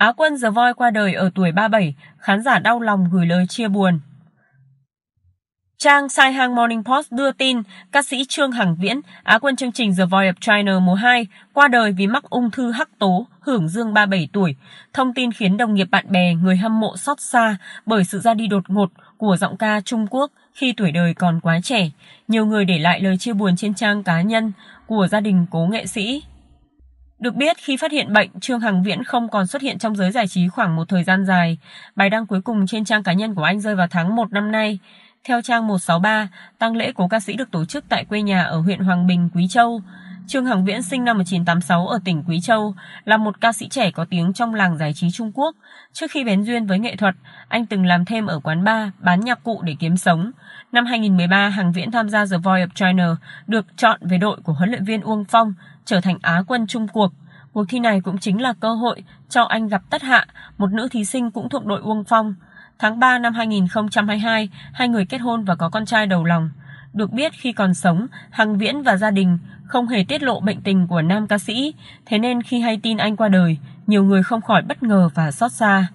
Á quân The Voi qua đời ở tuổi 37, khán giả đau lòng gửi lời chia buồn. Trang Sai Hang Morning Post đưa tin ca sĩ Trương Hằng Viễn, Á quân chương trình The Voice of China mùa 2, qua đời vì mắc ung thư hắc tố, hưởng dương 37 tuổi. Thông tin khiến đồng nghiệp bạn bè, người hâm mộ xót xa bởi sự ra đi đột ngột của giọng ca Trung Quốc khi tuổi đời còn quá trẻ. Nhiều người để lại lời chia buồn trên trang cá nhân của gia đình cố nghệ sĩ. Được biết, khi phát hiện bệnh, Trương Hằng Viễn không còn xuất hiện trong giới giải trí khoảng một thời gian dài. Bài đăng cuối cùng trên trang cá nhân của anh rơi vào tháng 1 năm nay. Theo trang 163, tang lễ của ca sĩ được tổ chức tại quê nhà ở huyện Hoàng Bình, Quý Châu. Trương Hằng Viễn sinh năm 1986 ở tỉnh Quý Châu, là một ca sĩ trẻ có tiếng trong làng giải trí Trung Quốc. Trước khi bén duyên với nghệ thuật, anh từng làm thêm ở quán bar, bán nhạc cụ để kiếm sống. Năm 2013, Hằng Viễn tham gia The Voice of China, được chọn về đội của huấn luyện viên Uông Phong, trở thành Á quân Trung cuộc. Cuộc thi này cũng chính là cơ hội cho anh gặp Tất Hạ, một nữ thí sinh cũng thuộc đội Uông Phong. Tháng 3 năm 2022, hai người kết hôn và có con trai đầu lòng. Được biết khi còn sống, Hằng Viễn và gia đình không hề tiết lộ bệnh tình của nam ca sĩ, thế nên khi hay tin anh qua đời, nhiều người không khỏi bất ngờ và xót xa.